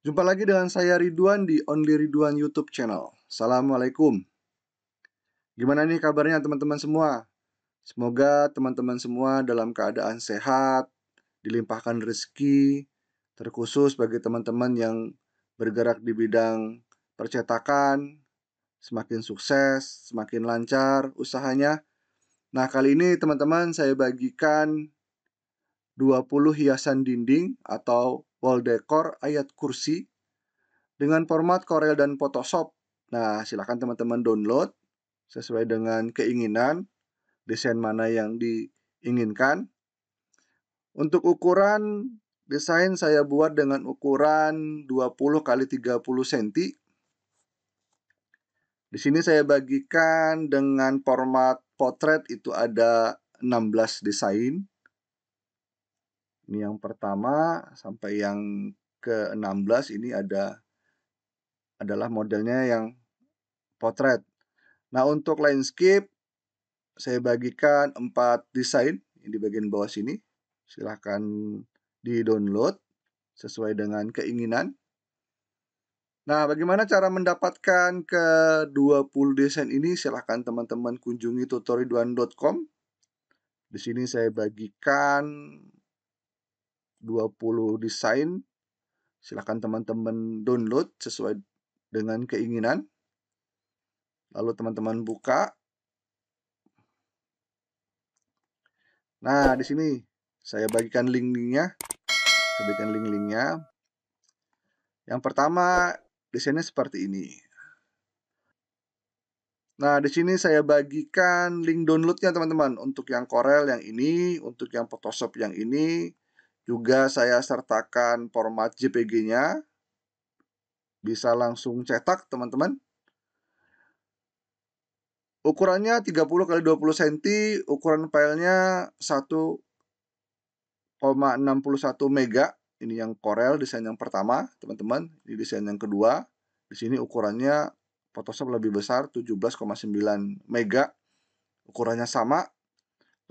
Jumpa lagi dengan saya Ridwan di Only Ridwan YouTube channel. Assalamualaikum. Gimana nih kabarnya teman-teman semua? Semoga teman-teman semua dalam keadaan sehat, dilimpahkan rezeki, terkhusus bagi teman-teman yang bergerak di bidang percetakan, semakin sukses, semakin lancar usahanya. Nah, kali ini teman-teman saya bagikan 20 hiasan dinding atau Wall decor ayat kursi dengan format Corel dan Photoshop. Nah, silakan teman-teman download sesuai dengan keinginan desain mana yang diinginkan. Untuk ukuran desain saya buat dengan ukuran 20 kali 30 cm. Di sini saya bagikan dengan format potret itu ada 16 desain. Ini yang pertama sampai yang ke-16 ini ada adalah modelnya yang potret. Nah, untuk landscape saya bagikan empat desain di bagian bawah sini. Silahkan di-download sesuai dengan keinginan. Nah, bagaimana cara mendapatkan ke 20 desain ini? Silahkan teman-teman kunjungi tutorial.com. Di sini saya bagikan 20 desain. Silahkan teman-teman download sesuai dengan keinginan. Lalu teman-teman buka. Nah, di sini saya bagikan link-linknya. Saya bagikan link-linknya. Yang pertama, desainnya seperti ini. Nah, di sini saya bagikan link downloadnya teman-teman. Untuk yang Corel yang ini, untuk yang Photoshop yang ini, juga saya sertakan format JPG-nya. Bisa langsung cetak, teman-teman. Ukurannya 30 kali 20 cm, ukuran filenya 1,61 mega. Ini yang Corel, desain yang pertama, teman-teman. Ini desain yang kedua. Di sini ukurannya Photoshop lebih besar, 17,9 mega. Ukurannya sama.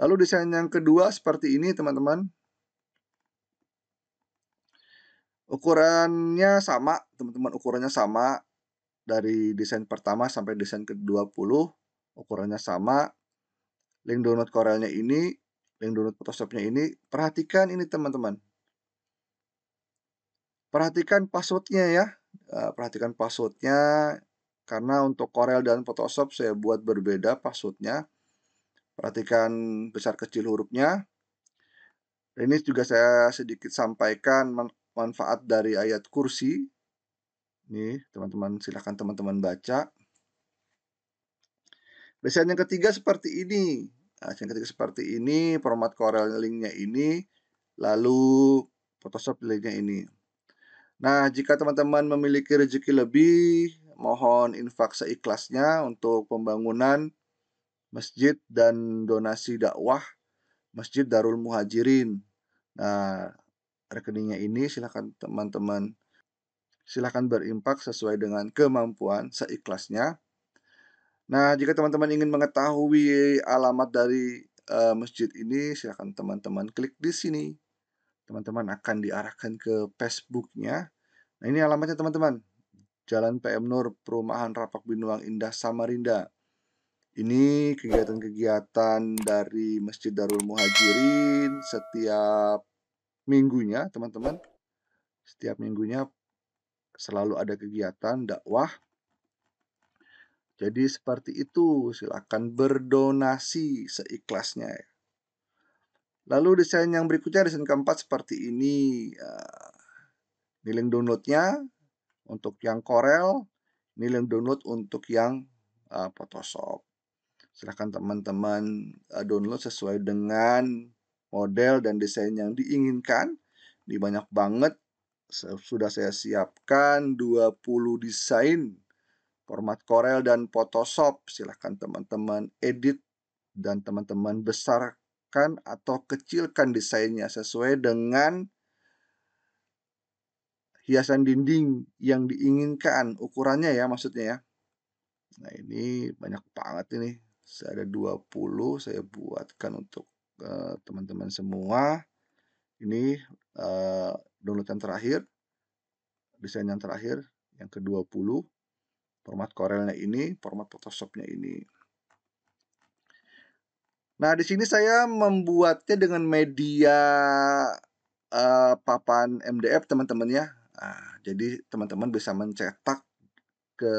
Lalu desain yang kedua seperti ini, teman-teman. Ukurannya sama, teman-teman ukurannya sama dari desain pertama sampai desain ke-20 ukurannya sama. Link download korelnya ini, link download Photoshopnya ini, perhatikan ini teman-teman. Perhatikan passwordnya ya, eh, perhatikan passwordnya karena untuk Corel dan Photoshop saya buat berbeda passwordnya. Perhatikan besar kecil hurufnya. Ini juga saya sedikit sampaikan manfaat dari ayat kursi. Nih, teman-teman silahkan teman-teman baca. Riset yang ketiga seperti ini. Nah, yang ketiga seperti ini, format Corel linknya ini, lalu Photoshop linknya ini. Nah, jika teman-teman memiliki rezeki lebih, mohon infak seikhlasnya untuk pembangunan masjid dan donasi dakwah Masjid Darul Muhajirin. Nah, rekeningnya ini silahkan teman-teman silahkan berimpak sesuai dengan kemampuan seikhlasnya. Nah, jika teman-teman ingin mengetahui alamat dari uh, masjid ini, silahkan teman-teman klik di sini. Teman-teman akan diarahkan ke Facebooknya. Nah, ini alamatnya teman-teman. Jalan PM Nur, Perumahan Rapak Binuang Indah, Samarinda. Ini kegiatan-kegiatan dari Masjid Darul Muhajirin setiap minggunya teman-teman setiap minggunya selalu ada kegiatan dakwah jadi seperti itu silakan berdonasi seikhlasnya ya. lalu desain yang berikutnya desain keempat seperti ini ini eh, downloadnya untuk yang Corel ini download untuk yang eh, Photoshop silahkan teman-teman eh, download sesuai dengan model dan desain yang diinginkan. Ini banyak banget. Sudah saya siapkan 20 desain format Corel dan Photoshop. Silahkan teman-teman edit dan teman-teman besarkan atau kecilkan desainnya sesuai dengan hiasan dinding yang diinginkan ukurannya ya maksudnya ya. Nah ini banyak banget ini. Saya ada 20 saya buatkan untuk teman-teman uh, semua. Ini uh, eh, download yang terakhir, desain yang terakhir, yang ke-20. Format Corelnya ini, format Photoshopnya ini. Nah, di sini saya membuatnya dengan media uh, papan MDF, teman-teman ya. Nah, jadi teman-teman bisa mencetak ke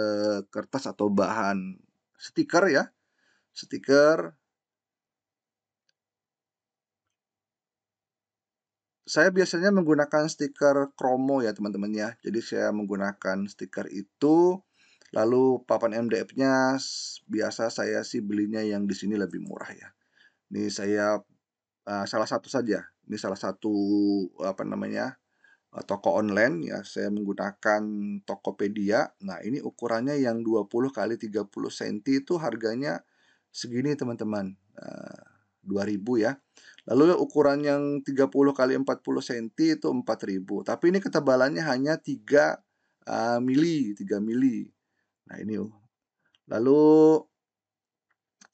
kertas atau bahan stiker ya. Stiker saya biasanya menggunakan stiker kromo ya teman-teman ya. Jadi saya menggunakan stiker itu lalu papan MDF-nya biasa saya sih belinya yang di sini lebih murah ya. Ini saya uh, salah satu saja. Ini salah satu apa namanya? Uh, toko online ya. Saya menggunakan Tokopedia. Nah, ini ukurannya yang 20 kali 30 cm itu harganya segini teman-teman. Uh, eh, 2000 ya. Lalu ukuran yang 30 kali 40 cm itu 4000. Tapi ini ketebalannya hanya 3 uh, eh, mili, 3 mili. Nah, ini. Oh. Lalu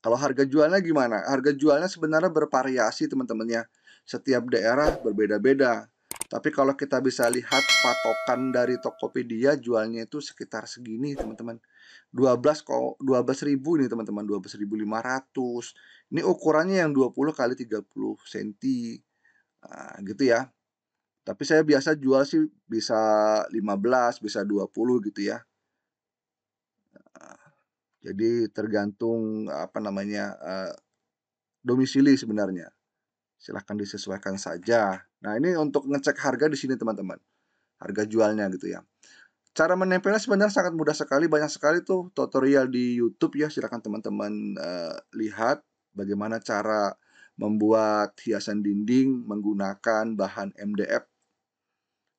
kalau harga jualnya gimana? Harga jualnya sebenarnya bervariasi teman teman ya. Setiap daerah berbeda-beda. Tapi kalau kita bisa lihat patokan dari Tokopedia jualnya itu sekitar segini teman-teman. 12 kok ribu ini teman-teman 12.500 ini ukurannya yang 20 kali 30 cm nah, gitu ya tapi saya biasa jual sih bisa 15 bisa 20 gitu ya nah, jadi tergantung apa namanya uh, domisili sebenarnya silahkan disesuaikan saja nah ini untuk ngecek harga di sini teman-teman harga jualnya gitu ya Cara menempelnya sebenarnya sangat mudah sekali, banyak sekali tuh tutorial di YouTube ya. Silakan teman-teman uh, lihat bagaimana cara membuat hiasan dinding menggunakan bahan MDF.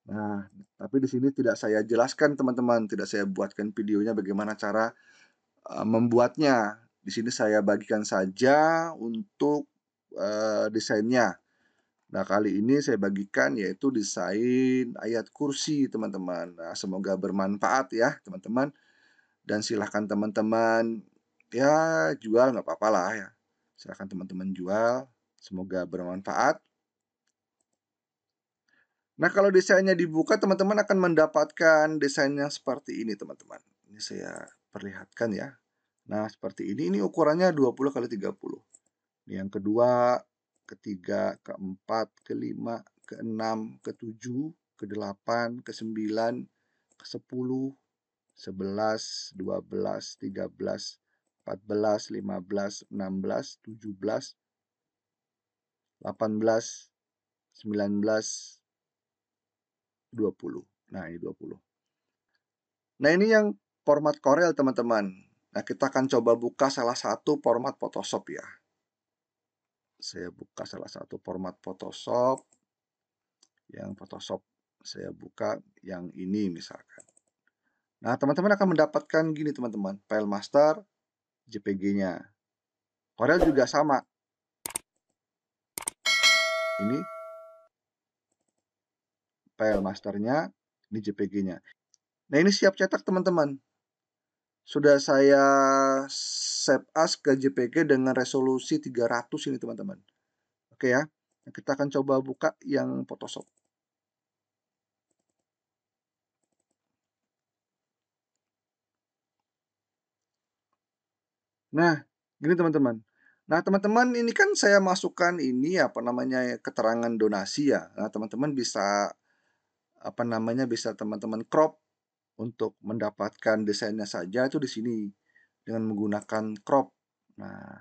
Nah, tapi di sini tidak saya jelaskan teman-teman, tidak saya buatkan videonya bagaimana cara uh, membuatnya. Di sini saya bagikan saja untuk uh, desainnya. Nah, kali ini saya bagikan yaitu desain ayat kursi, teman-teman. Nah, semoga bermanfaat ya, teman-teman. Dan silahkan teman-teman ya jual nggak apa-apa lah ya. Silahkan teman-teman jual, semoga bermanfaat. Nah, kalau desainnya dibuka, teman-teman akan mendapatkan desain yang seperti ini, teman-teman. Ini saya perlihatkan ya. Nah, seperti ini. Ini ukurannya 20 kali 30. yang kedua, ketiga, keempat, kelima, keenam, ketujuh, kedelapan, kesembilan, kesepuluh, sebelas, dua belas, tiga belas, empat belas, lima belas, enam belas, tujuh belas, delapan belas, sembilan belas, dua puluh. Nah, ini dua puluh. Nah, ini yang format Corel, teman-teman. Nah, kita akan coba buka salah satu format Photoshop ya saya buka salah satu format Photoshop. Yang Photoshop saya buka yang ini misalkan. Nah, teman-teman akan mendapatkan gini teman-teman, file master JPG-nya. Corel juga sama. Ini file masternya, ini JPG-nya. Nah, ini siap cetak teman-teman sudah saya save as ke JPG dengan resolusi 300 ini teman-teman. Oke ya. Nah, kita akan coba buka yang Photoshop. Nah, gini teman-teman. Nah, teman-teman, ini kan saya masukkan ini apa namanya keterangan donasi ya. Nah, teman-teman bisa apa namanya bisa teman-teman crop untuk mendapatkan desainnya saja itu di sini dengan menggunakan crop. Nah,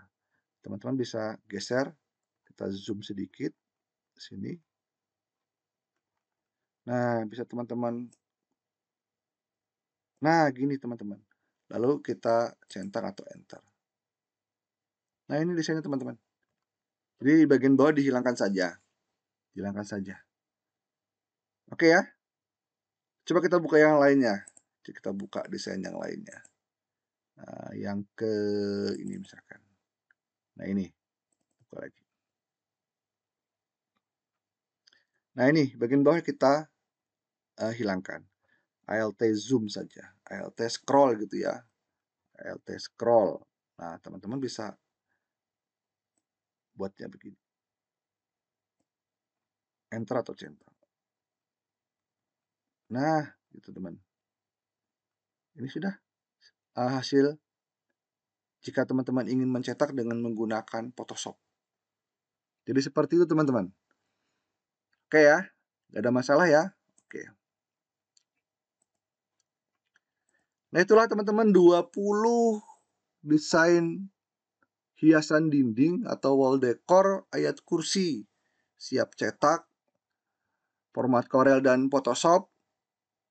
teman-teman bisa geser, kita zoom sedikit di sini. Nah, bisa teman-teman Nah, gini teman-teman. Lalu kita centang atau enter. Nah, ini desainnya teman-teman. Jadi bagian bawah dihilangkan saja. Hilangkan saja. Oke ya. Coba kita buka yang lainnya. kita buka desain yang lainnya. Nah, yang ke ini misalkan. Nah ini. Buka lagi. Nah ini bagian bawah kita uh, hilangkan. ALT zoom saja. ALT scroll gitu ya. ALT scroll. Nah teman-teman bisa buatnya begini. Enter atau centang. Nah, gitu teman. Ini sudah uh, hasil jika teman-teman ingin mencetak dengan menggunakan Photoshop. Jadi seperti itu teman-teman. Oke ya, tidak ada masalah ya. Oke. Nah itulah teman-teman 20 desain hiasan dinding atau wall decor ayat kursi siap cetak format Corel dan Photoshop